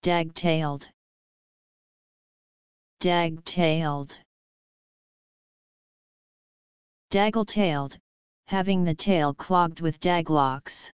Dag-tailed. Dag-tailed. Daggle-tailed, having the tail clogged with daglocks.